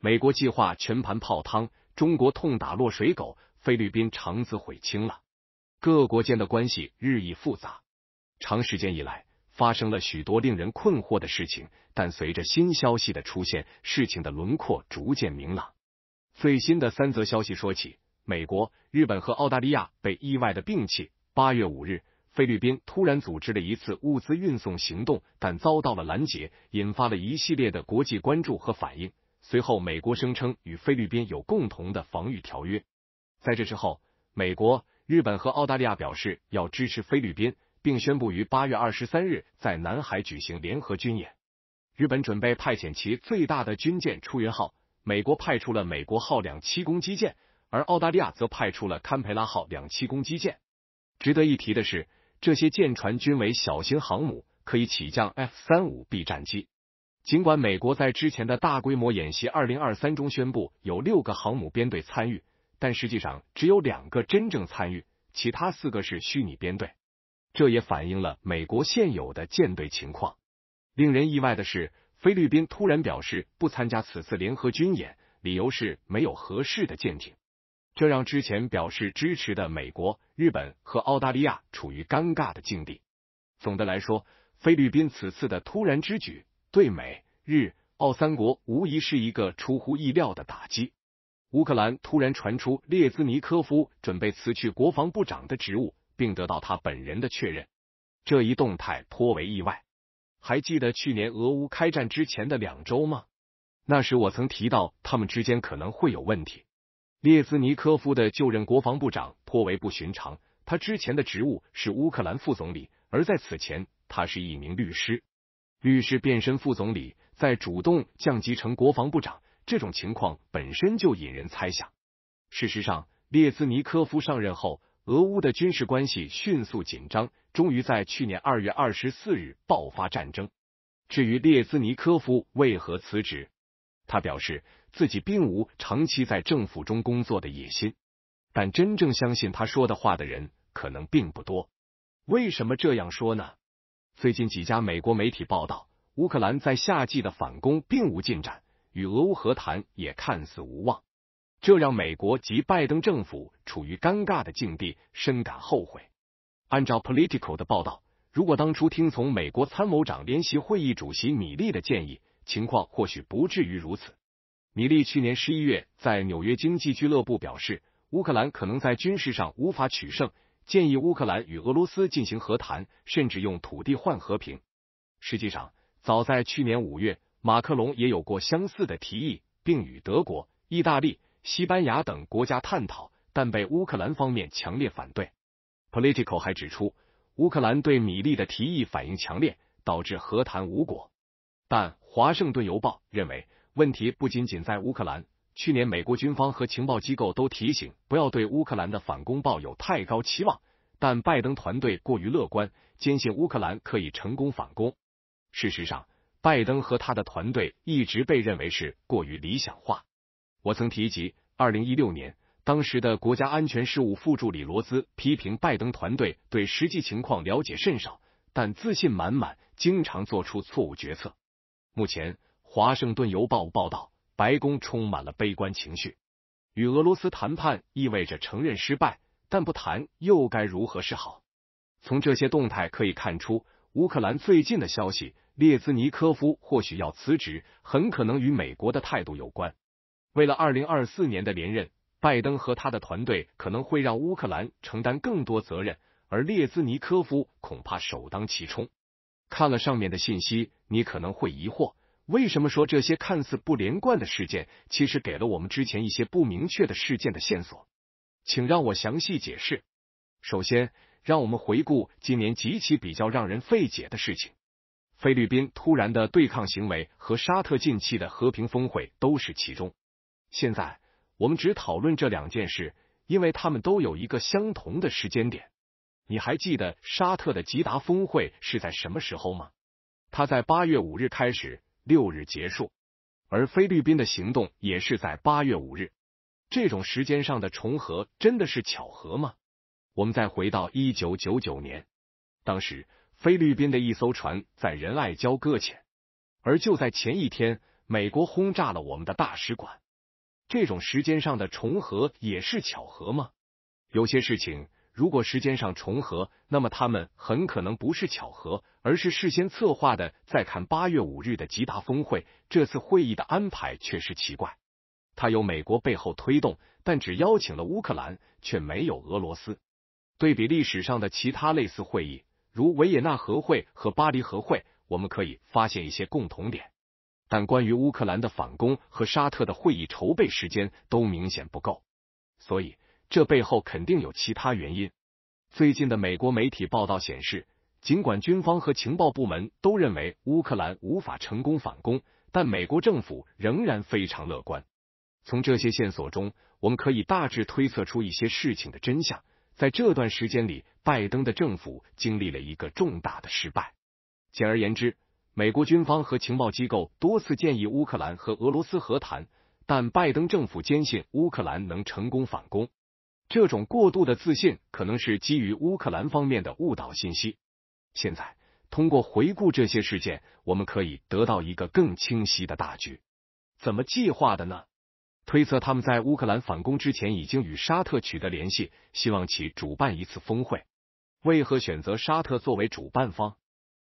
美国计划全盘泡汤，中国痛打落水狗，菲律宾肠子悔青了。各国间的关系日益复杂，长时间以来发生了许多令人困惑的事情，但随着新消息的出现，事情的轮廓逐渐明朗。最新的三则消息说起：美国、日本和澳大利亚被意外的摒弃。八月五日，菲律宾突然组织了一次物资运送行动，但遭到了拦截，引发了一系列的国际关注和反应。随后，美国声称与菲律宾有共同的防御条约。在这之后，美国、日本和澳大利亚表示要支持菲律宾，并宣布于八月二十三日在南海举行联合军演。日本准备派遣其最大的军舰出云号，美国派出了美国号两栖攻击舰，而澳大利亚则派出了堪培拉号两栖攻击舰。值得一提的是，这些舰船均为小型航母，可以起降 F 三五 B 战机。尽管美国在之前的大规模演习“二零二三”中宣布有六个航母编队参与，但实际上只有两个真正参与，其他四个是虚拟编队。这也反映了美国现有的舰队情况。令人意外的是，菲律宾突然表示不参加此次联合军演，理由是没有合适的舰艇。这让之前表示支持的美国、日本和澳大利亚处于尴尬的境地。总的来说，菲律宾此次的突然之举。对美日澳三国无疑是一个出乎意料的打击。乌克兰突然传出列兹尼科夫准备辞去国防部长的职务，并得到他本人的确认，这一动态颇为意外。还记得去年俄乌开战之前的两周吗？那时我曾提到他们之间可能会有问题。列兹尼科夫的就任国防部长颇为不寻常，他之前的职务是乌克兰副总理，而在此前他是一名律师。律师变身副总理，再主动降级成国防部长，这种情况本身就引人猜想。事实上，列兹尼科夫上任后，俄乌的军事关系迅速紧张，终于在去年二月二十四日爆发战争。至于列兹尼科夫为何辞职，他表示自己并无长期在政府中工作的野心，但真正相信他说的话的人可能并不多。为什么这样说呢？最近几家美国媒体报道，乌克兰在夏季的反攻并无进展，与俄乌和谈也看似无望，这让美国及拜登政府处于尴尬的境地，深感后悔。按照 Political 的报道，如果当初听从美国参谋长联席会议主席米利的建议，情况或许不至于如此。米利去年十一月在纽约经济俱乐部表示，乌克兰可能在军事上无法取胜。建议乌克兰与俄罗斯进行和谈，甚至用土地换和平。实际上，早在去年五月，马克龙也有过相似的提议，并与德国、意大利、西班牙等国家探讨，但被乌克兰方面强烈反对。p o l i t i c o 还指出，乌克兰对米利的提议反应强烈，导致和谈无果。但《华盛顿邮报》认为，问题不仅仅在乌克兰。去年，美国军方和情报机构都提醒不要对乌克兰的反攻抱有太高期望，但拜登团队过于乐观，坚信乌克兰可以成功反攻。事实上，拜登和他的团队一直被认为是过于理想化。我曾提及，二零一六年，当时的国家安全事务副助理罗兹批评拜登团队对实际情况了解甚少，但自信满满，经常做出错误决策。目前，《华盛顿邮报》报道。白宫充满了悲观情绪，与俄罗斯谈判意味着承认失败，但不谈又该如何是好？从这些动态可以看出，乌克兰最近的消息，列兹尼科夫或许要辞职，很可能与美国的态度有关。为了二零二四年的连任，拜登和他的团队可能会让乌克兰承担更多责任，而列兹尼科夫恐怕首当其冲。看了上面的信息，你可能会疑惑。为什么说这些看似不连贯的事件，其实给了我们之前一些不明确的事件的线索？请让我详细解释。首先，让我们回顾今年极其比较让人费解的事情：菲律宾突然的对抗行为和沙特近期的和平峰会都是其中。现在我们只讨论这两件事，因为它们都有一个相同的时间点。你还记得沙特的吉达峰会是在什么时候吗？他在八月五日开始。六日结束，而菲律宾的行动也是在八月五日，这种时间上的重合真的是巧合吗？我们再回到一九九九年，当时菲律宾的一艘船在仁爱礁搁浅，而就在前一天，美国轰炸了我们的大使馆，这种时间上的重合也是巧合吗？有些事情。如果时间上重合，那么他们很可能不是巧合，而是事先策划的。再看八月五日的吉达峰会，这次会议的安排确实奇怪。它由美国背后推动，但只邀请了乌克兰，却没有俄罗斯。对比历史上的其他类似会议，如维也纳和会和巴黎和会，我们可以发现一些共同点。但关于乌克兰的反攻和沙特的会议筹备时间都明显不够，所以。这背后肯定有其他原因。最近的美国媒体报道显示，尽管军方和情报部门都认为乌克兰无法成功反攻，但美国政府仍然非常乐观。从这些线索中，我们可以大致推测出一些事情的真相。在这段时间里，拜登的政府经历了一个重大的失败。简而言之，美国军方和情报机构多次建议乌克兰和俄罗斯和谈，但拜登政府坚信乌克兰能成功反攻。这种过度的自信可能是基于乌克兰方面的误导信息。现在通过回顾这些事件，我们可以得到一个更清晰的大局。怎么计划的呢？推测他们在乌克兰反攻之前已经与沙特取得联系，希望其主办一次峰会。为何选择沙特作为主办方？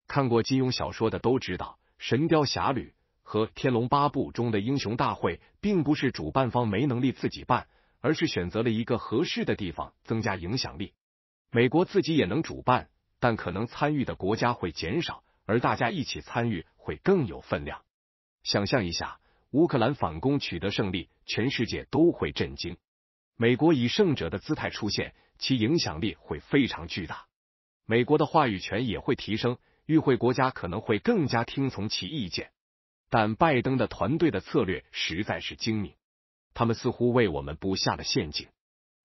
看过金庸小说的都知道，《神雕侠侣》和《天龙八部》中的英雄大会，并不是主办方没能力自己办。而是选择了一个合适的地方增加影响力。美国自己也能主办，但可能参与的国家会减少，而大家一起参与会更有分量。想象一下，乌克兰反攻取得胜利，全世界都会震惊。美国以胜者的姿态出现，其影响力会非常巨大，美国的话语权也会提升，与会国家可能会更加听从其意见。但拜登的团队的策略实在是精明。他们似乎为我们布下了陷阱。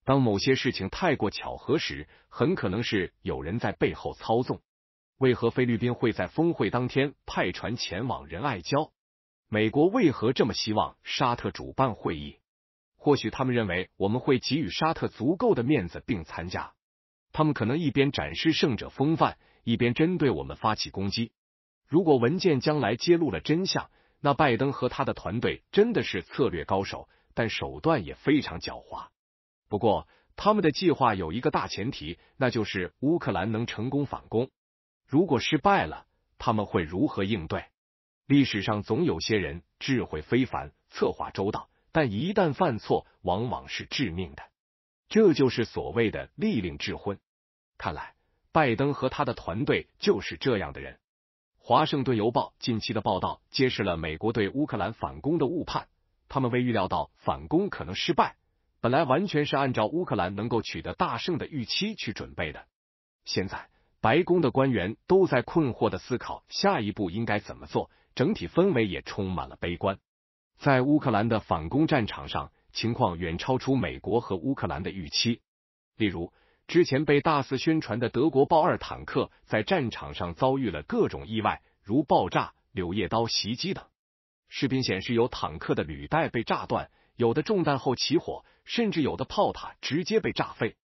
当某些事情太过巧合时，很可能是有人在背后操纵。为何菲律宾会在峰会当天派船前往仁爱礁？美国为何这么希望沙特主办会议？或许他们认为我们会给予沙特足够的面子并参加。他们可能一边展示胜者风范，一边针对我们发起攻击。如果文件将来揭露了真相，那拜登和他的团队真的是策略高手。但手段也非常狡猾。不过，他们的计划有一个大前提，那就是乌克兰能成功反攻。如果失败了，他们会如何应对？历史上总有些人智慧非凡，策划周到，但一旦犯错，往往是致命的。这就是所谓的“立令智昏”。看来，拜登和他的团队就是这样的人。华盛顿邮报近期的报道揭示了美国对乌克兰反攻的误判。他们未预料到反攻可能失败，本来完全是按照乌克兰能够取得大胜的预期去准备的。现在白宫的官员都在困惑的思考下一步应该怎么做，整体氛围也充满了悲观。在乌克兰的反攻战场上，情况远超出美国和乌克兰的预期。例如，之前被大肆宣传的德国豹二坦克在战场上遭遇了各种意外，如爆炸、柳叶刀袭击等。视频显示，有坦克的履带被炸断，有的中弹后起火，甚至有的炮塔直接被炸飞。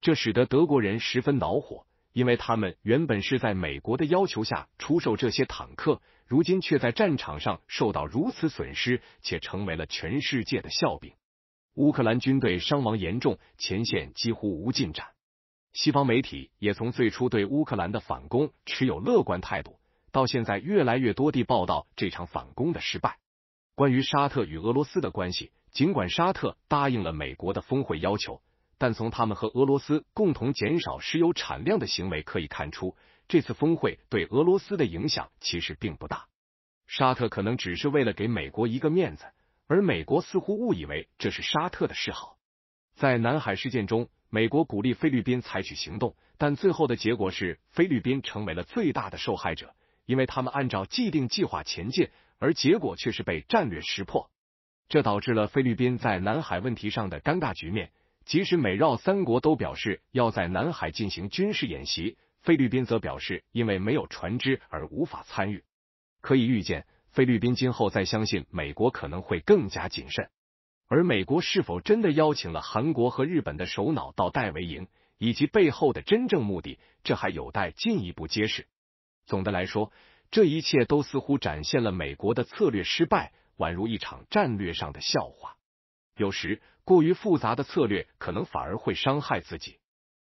这使得德国人十分恼火，因为他们原本是在美国的要求下出售这些坦克，如今却在战场上受到如此损失，且成为了全世界的笑柄。乌克兰军队伤亡严重，前线几乎无进展。西方媒体也从最初对乌克兰的反攻持有乐观态度。到现在，越来越多地报道这场反攻的失败。关于沙特与俄罗斯的关系，尽管沙特答应了美国的峰会要求，但从他们和俄罗斯共同减少石油产量的行为可以看出，这次峰会对俄罗斯的影响其实并不大。沙特可能只是为了给美国一个面子，而美国似乎误以为这是沙特的示好。在南海事件中，美国鼓励菲律宾采取行动，但最后的结果是菲律宾成为了最大的受害者。因为他们按照既定计划前进，而结果却是被战略识破，这导致了菲律宾在南海问题上的尴尬局面。即使美、绕三国都表示要在南海进行军事演习，菲律宾则表示因为没有船只而无法参与。可以预见，菲律宾今后再相信美国可能会更加谨慎。而美国是否真的邀请了韩国和日本的首脑到戴维营，以及背后的真正目的，这还有待进一步揭示。总的来说，这一切都似乎展现了美国的策略失败，宛如一场战略上的笑话。有时，过于复杂的策略可能反而会伤害自己。